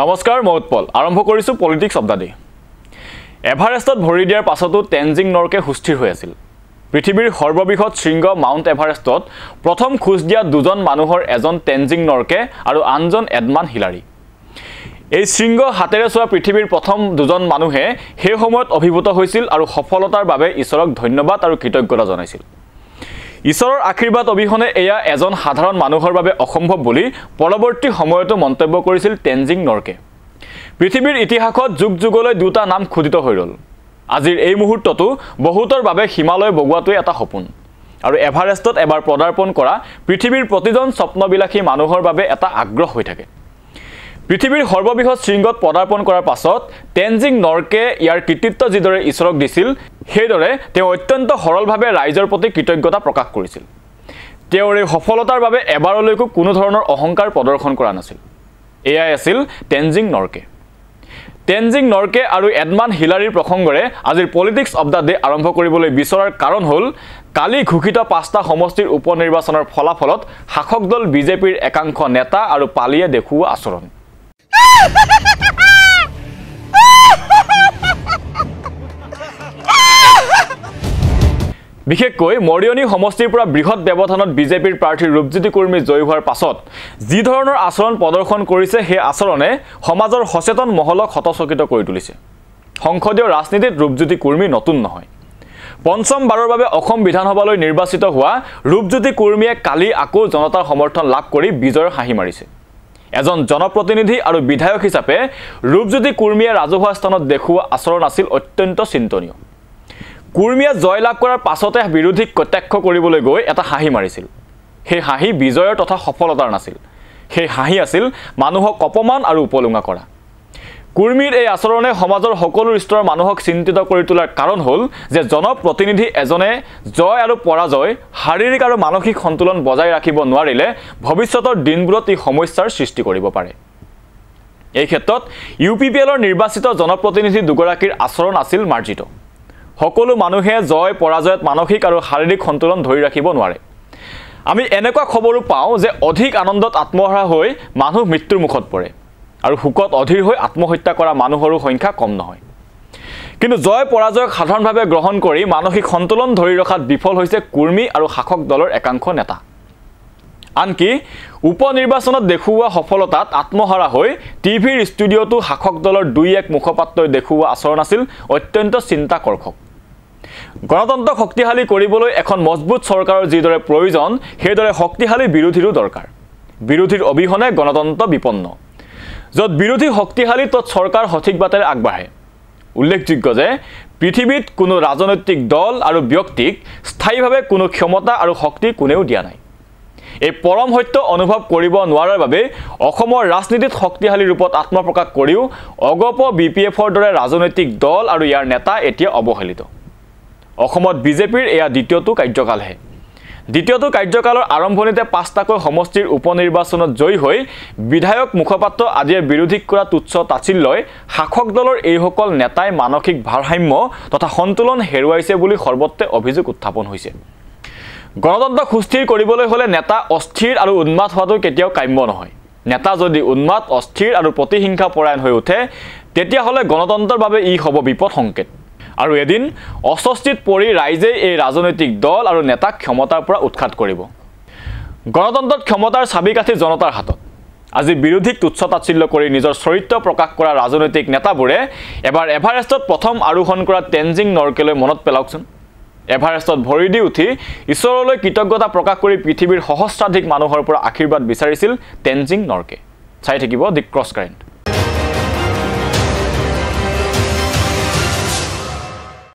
নমস্কাৰ মই উৎপল আৰম্ভ কৰিছোঁ পলিটিক্স অব দ্য ডে এভাৰেষ্টত ভৰি দিয়াৰ পাছতো টেনজিং নৰ্কে সুস্থিৰ হৈ আছিল পৃথিৱীৰ সৰ্ববৃহৎ শৃংগ মাউণ্ট এভাৰেষ্টত প্ৰথম খোজ দিয়া দুজন মানুহৰ এজন টেনজিং নৰ্কে আৰু আনজন এডমান হিলাৰী এই শৃংগ হাতেৰে চোৱা পৃথিৱীৰ প্ৰথম দুজন মানুহে সেই সময়ত অভিভূত হৈছিল আৰু সফলতাৰ বাবে ঈশ্বৰক ধন্যবাদ আৰু কৃতজ্ঞতা জনাইছিল ঈশ্বৰৰ আশীৰ্বাদ অবিহনে এয়া এজন সাধাৰণ মানুহৰ বাবে অসম্ভৱ বুলি পৰৱৰ্তী সময়তো মন্তব্য কৰিছিল টেনজিং নৰ্কে পৃথিৱীৰ ইতিহাসত যুগ যুগলৈ দুটা নাম খোদিত হৈ ৰ'ল আজিৰ এই মুহূৰ্ততো বহুতৰ বাবে হিমালয় বগোৱাটোৱে এটা সপোন আৰু এভাৰেষ্টত এবাৰ পদাৰ্পণ কৰা পৃথিৱীৰ প্ৰতিজন স্বপ্নবিলাসী মানুহৰ বাবে এটা আগ্ৰহ হৈ থাকে পৃথিৱীৰ সৰ্ববৃহৎ শৃংগত পদাৰ্পণ কৰাৰ পাছত টেনজিং নৰ্কে ইয়াৰ কৃতিত্ব যিদৰে ঈশ্বৰক দিছিল সেইদৰে তেওঁ অত্যন্ত সৰলভাৱে ৰাইজৰ প্ৰতি কৃতজ্ঞতা প্ৰকাশ কৰিছিল তেওঁৰ এই সফলতাৰ বাবে এবাৰলৈকো কোনো ধৰণৰ অহংকাৰ প্ৰদৰ্শন কৰা নাছিল এয়াই আছিল টেনজিং নৰ্কে টেনজিং নৰ্কে আৰু এডমান হিলাৰীৰ প্ৰসংগৰে আজিৰ পলিটিক্স অৱ দ্য ডে আৰম্ভ কৰিবলৈ বিচৰাৰ কাৰণ হ'ল কালি ঘোষিত পাঁচটা সমষ্টিৰ উপ নিৰ্বাচনৰ ফলাফলত শাসক দল বিজেপিৰ একাংশ নেতা আৰু পালিয়ে দেখুওৱা আচৰণ বিশেষকৈ মৰিয়নি সমষ্টিৰ পৰা বৃহৎ ব্যৱধানত বিজেপিৰ প্ৰাৰ্থী ৰূপজ্যোতি কুৰ্মী জয়ী হোৱাৰ পাছত যিধৰণৰ আচৰণ প্ৰদৰ্শন কৰিছে সেই আচৰণে সমাজৰ সচেতন মহলক হতচকিত কৰি তুলিছে সংসদীয় ৰাজনীতিত ৰূপজ্যোতি কুৰ্মী নতুন নহয় পঞ্চমবাৰৰ বাবে অসম বিধানসভালৈ নিৰ্বাচিত হোৱা ৰূপজ্যোতি কুৰ্মীয়ে কালি আকৌ জনতাৰ সমৰ্থন লাভ কৰি বিজয়ৰ হাঁহি মাৰিছে এজন জনপ্ৰতিনিধি আৰু বিধায়ক হিচাপে ৰূপজ্যোতি কুৰ্মীয়ে ৰাজহুৱা স্থানত দেখুওৱা আচৰণ আছিল অত্যন্ত চিন্তনীয় কুৰ্মীয়ে জয়লাভ কৰাৰ পাছতে বিৰোধীক কটাক্ষ কৰিবলৈ গৈ এটা হাঁহি মাৰিছিল সেই হাঁহি বিজয়ৰ তথা সফলতাৰ নাছিল সেই হাঁহি আছিল মানুহক অপমান আৰু উপলুঙা কৰা কুৰ্মীৰ এই আচৰণে সমাজৰ সকলো স্তৰৰ মানুহক চিন্তিত কৰি তোলাৰ কাৰণ হ'ল যে জনপ্ৰতিনিধি এজনে জয় আৰু পৰাজয় শাৰীৰিক আৰু মানসিক সন্তুলন বজাই ৰাখিব নোৱাৰিলে ভৱিষ্যতৰ দিনবোৰত ই সমস্যাৰ সৃষ্টি কৰিব পাৰে এই ক্ষেত্ৰত ইউ পি পি এলৰ নিৰ্বাচিত জনপ্ৰতিনিধি দুগৰাকীৰ আচৰণ আছিল মাৰ্জিত সকলো মানুহে জয় পৰাজয়ত মানসিক আৰু শাৰীৰিক সন্তুলন ধৰি ৰাখিব নোৱাৰে আমি এনেকুৱা খবৰো পাওঁ যে অধিক আনন্দত আত্মহাৰা হৈ মানুহ মৃত্যুৰ মুখত পৰে আৰু শোকত অধীৰ হৈ আত্মহত্যা কৰা মানুহৰো সংখ্যা কম নহয় কিন্তু জয় পৰাজয়ক সাধাৰণভাৱে গ্ৰহণ কৰি মানসিক সন্তুলন ধৰি ৰখাত বিফল হৈছে কুৰ্মী আৰু শাসক দলৰ একাংশ নেতা আনকি উপ নিৰ্বাচনত দেখুওৱা সফলতাত আত্মহাৰা হৈ টি ভিৰ ষ্টুডিঅ'তো শাসক দলৰ দুই এক মুখপাত্ৰই দেখুওৱা আচৰণ আছিল অত্যন্ত চিন্তাকৰ্ষক গণতন্ত্ৰক শক্তিশালী কৰিবলৈ এখন মজবুত চৰকাৰৰ যিদৰে প্ৰয়োজন সেইদৰে শক্তিশালী বিৰোধীৰো দৰকাৰ বিৰোধীৰ অবিহনে গণতন্ত্ৰ বিপন্ন য'ত বিৰোধী শক্তিশালী তৎ চৰকাৰ সঠিক বাটেৰে আগবাঢ়ে উল্লেখযোগ্য যে পৃথিৱীত কোনো ৰাজনৈতিক দল আৰু ব্যক্তিক স্থায়ীভাৱে কোনো ক্ষমতা আৰু শক্তি কোনেও দিয়া নাই এই পৰম সত্য অনুভৱ কৰিব নোৱাৰাৰ বাবে অসমৰ ৰাজনীতিত শক্তিশালী ৰূপত আত্মপ্ৰকাশ কৰিও অগপ বি পি এফৰ দৰে ৰাজনৈতিক দল আৰু ইয়াৰ নেতা এতিয়া অৱহেলিত অসমত বিজেপিৰ এয়া দ্বিতীয়টো কাৰ্যকালহে দ্বিতীয়টো কাৰ্যকালৰ আৰম্ভণিতে পাঁচটাকৈ সমষ্টিৰ উপ নিৰ্বাচনত জয়ী হৈ বিধায়ক মুখপাত্ৰ আদিয়ে বিৰোধীক কৰা তুচ্ছ তাচিল্যই শাসক দলৰ এইসকল নেতাই মানসিক ভাৰসাম্য তথা সন্তুলন হেৰুৱাইছে বুলি সৰ্বত্ৰে অভিযোগ উত্থাপন হৈছে গণতন্ত্ৰ সুস্থিৰ কৰিবলৈ হ'লে নেতা অস্থিৰ আৰু উন্মাদ হোৱাটো কেতিয়াও কাম্য নহয় নেতা যদি উন্মাদ অস্থিৰ আৰু প্ৰতিহিংসা পৰায়ণ হৈ উঠে তেতিয়াহ'লে গণতন্ত্ৰৰ বাবে ই হ'ব বিপদ সংকেত আৰু এদিন অস্বস্তিত পৰি ৰাইজেই এই ৰাজনৈতিক দল আৰু নেতাক ক্ষমতাৰ পৰা উৎখাত কৰিব গণতন্ত্ৰত ক্ষমতাৰ চাবি কাঠি জনতাৰ হাতত আজি বিৰোধীক তুচ্ছ তাচ্ছিল্য কৰি নিজৰ চৰিত্ৰ প্ৰকাশ কৰা ৰাজনৈতিক নেতাবোৰে এবাৰ এভাৰেষ্টত প্ৰথম আৰোহণ কৰা টেনজিং নৰ্কেলৈ মনত পেলাওকচোন এভাৰেষ্টত ভৰি দি উঠি ঈশ্বৰলৈ কৃতজ্ঞতা প্ৰকাশ কৰি পৃথিৱীৰ সহস্ৰাধিক মানুহৰ পৰা আশীৰ্বাদ বিচাৰিছিল টেনজিং নৰ্কে চাই থাকিব দি ক্ৰছ কাৰেণ্ট